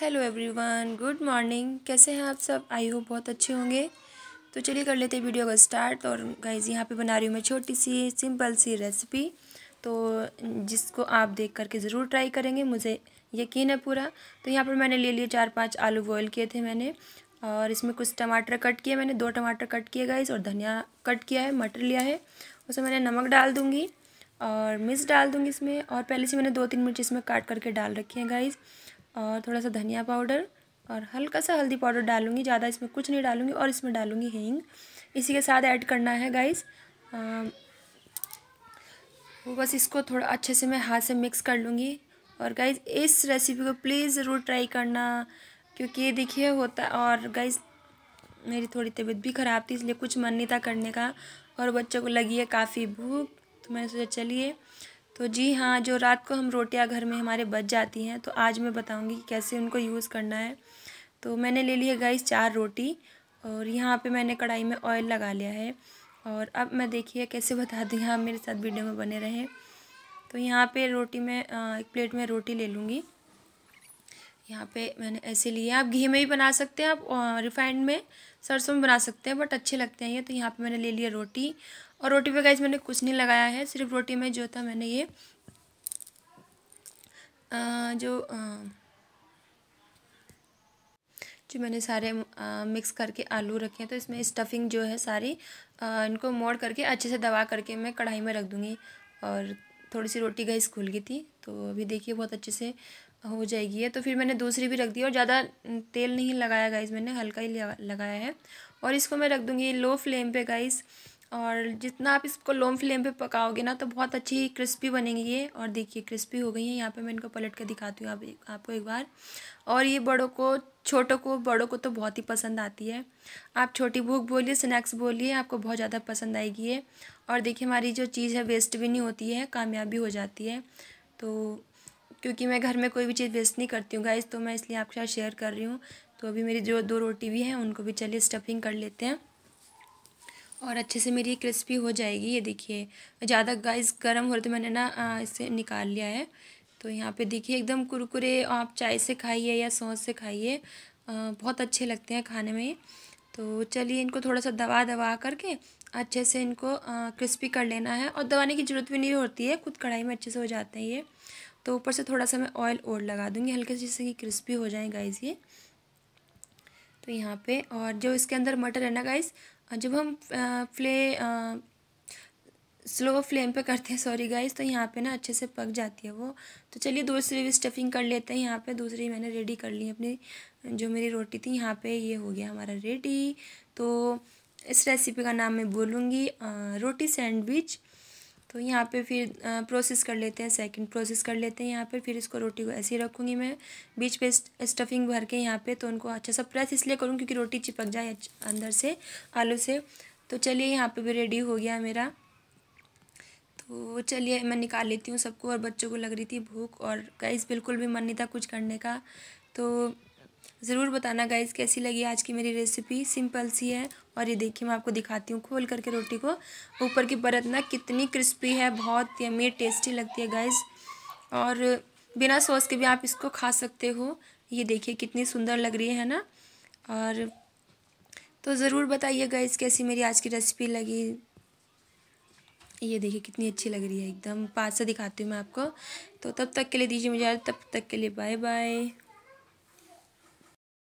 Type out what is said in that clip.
hello everyone good morning कैसे हैं आप सब आई होप बहुत अच्छे होंगे तो चलिए कर लेते हैं वीडियो का स्टार्ट और गाइज यहाँ पे बना रही हूँ मैं छोटी सी सिंपल सी रेसिपी तो जिसको आप देख करके ज़रूर ट्राई करेंगे मुझे यकीन है पूरा तो यहाँ पर मैंने ले लिए चार पांच आलू बॉयल किए थे मैंने और इसमें कुछ टमाटर कट किए मैंने दो टमाटर कट किए गाइज और धनिया कट किया है मटर लिया है उसमें मैंने नमक डाल दूँगी और मिर्च डाल दूँगी इसमें और पहले से मैंने दो तीन मिर्च इसमें काट करके डाल रखी है गाइज़ और थोड़ा सा धनिया पाउडर और हल्का सा हल्दी पाउडर डालूंगी ज़्यादा इसमें कुछ नहीं डालूंगी और इसमें डालूंगी हींग इसी के साथ ऐड करना है गाइस वो बस इसको थोड़ा अच्छे से मैं हाथ से मिक्स कर लूँगी और गाइज इस रेसिपी को प्लीज़ ज़रूर ट्राई करना क्योंकि ये देखिए होता और गाइज मेरी थोड़ी तबीयत भी ख़राब थी इसलिए कुछ मन नहीं था करने का और बच्चों को लगी है काफ़ी भूख तो मैंने सोचा चलिए तो जी हाँ जो रात को हम रोटियाँ घर में हमारे बच जाती हैं तो आज मैं बताऊँगी कि कैसे उनको यूज़ करना है तो मैंने ले ली है गाइस चार रोटी और यहाँ पे मैंने कढ़ाई में ऑयल लगा लिया है और अब मैं देखिए कैसे बता दी आप मेरे साथ वीडियो में बने रहें तो यहाँ पे रोटी में एक प्लेट में रोटी ले लूँगी यहाँ पे मैंने ऐसे लिए आप घी में भी बना सकते हैं आप रिफाइंड में सरसों में बना सकते हैं बट अच्छे लगते हैं ये तो यहाँ पे मैंने ले लिया रोटी और रोटी पे गैस मैंने कुछ नहीं लगाया है सिर्फ रोटी में जो था मैंने ये आ, जो आ, जो मैंने सारे आ, मिक्स करके आलू रखे हैं तो इसमें स्टफिंग जो है सारी आ, इनको मोड़ करके अच्छे से दबा करके मैं कढ़ाई में रख दूँगी और थोड़ी सी रोटी गैस खुल गई थी तो अभी देखिए बहुत अच्छे से हो जाएगी है तो फिर मैंने दूसरी भी रख दी और ज़्यादा तेल नहीं लगाया गाइस मैंने हल्का ही लगाया है और इसको मैं रख दूँगी लो फ्लेम पे गाइस और जितना आप इसको लो फ्लेम पे पकाओगे ना तो बहुत अच्छी क्रिस्पी बनेंगी ये और देखिए क्रिस्पी हो गई है यहाँ पे मैं इनको पलट के दिखाती हूँ आप, आपको एक बार और ये बड़ों को छोटों को बड़ों को तो बहुत ही पसंद आती है आप छोटी भूख बोलिए स्नैक्स बोलिए आपको बहुत ज़्यादा पसंद आएगी ये और देखिए हमारी जो चीज़ है वेस्ट भी नहीं होती है कामयाबी हो जाती है तो क्योंकि मैं घर में कोई भी चीज़ वेस्ट नहीं करती हूँ गाइज तो मैं इसलिए आपके साथ शेयर कर रही हूँ तो अभी मेरी जो दो रोटी भी हैं उनको भी चलिए स्टफिंग कर लेते हैं और अच्छे से मेरी क्रिस्पी हो जाएगी ये देखिए ज़्यादा गाइस गर्म हो रहे थे तो मैंने ना इसे निकाल लिया है तो यहाँ पे देखिए एकदम कुरकुरे आप चाय से खाइए या सौस से खाइए बहुत अच्छे लगते हैं खाने में तो चलिए इनको थोड़ा सा दबा दबा करके अच्छे से इनको क्रिस्पी कर लेना है और दबाने की ज़रूरत भी नहीं होती है खुद कढ़ाई में अच्छे से हो जाते हैं ये तो ऊपर से थोड़ा सा मैं ऑयल और लगा दूँगी हल्के से जिससे कि क्रिस्पी हो जाए गाइज़ ये तो यहाँ पे और जो इसके अंदर मटर है ना गाइस जब हम फ्ले स्लो फ्लेम पे करते हैं सॉरी गाइस तो यहाँ पे ना अच्छे से पक जाती है वो तो चलिए दूसरी भी स्टफिंग कर लेते हैं यहाँ पे दूसरी मैंने रेडी कर ली अपनी जो मेरी रोटी थी यहाँ पे ये हो गया हमारा रेडी तो इस रेसिपी का नाम मैं बोलूँगी रोटी सैंडविच तो यहाँ पे फिर प्रोसेस कर लेते हैं सेकंड प्रोसेस कर लेते हैं यहाँ पर फिर इसको रोटी को ऐसे ही रखूँगी मैं बीच पे स्टफिंग भर के यहाँ पे तो उनको अच्छा सा प्रेस इसलिए करूँ क्योंकि रोटी चिपक जाए अंदर से आलू से तो चलिए यहाँ पे भी रेडी हो गया मेरा तो चलिए मैं निकाल लेती हूँ सबको और बच्चों को लग रही थी भूख और गैस बिल्कुल भी मन नहीं था कुछ करने का तो ज़रूर बताना गाइज़ कैसी लगी आज की मेरी रेसिपी सिंपल सी है और ये देखिए मैं आपको दिखाती हूँ खोल करके रोटी को ऊपर की परत ना कितनी क्रिस्पी है बहुत यमी टेस्टी लगती है गाइज़ और बिना सॉस के भी आप इसको खा सकते हो ये देखिए कितनी सुंदर लग रही है ना और तो ज़रूर बताइए गाइज़ कैसी मेरी आज की रेसिपी लगी ये देखिए कितनी अच्छी लग रही है एकदम पास से दिखाती हूँ मैं आपको तो तब तक के लिए दीजिए मुझे तब तक के लिए बाय बाय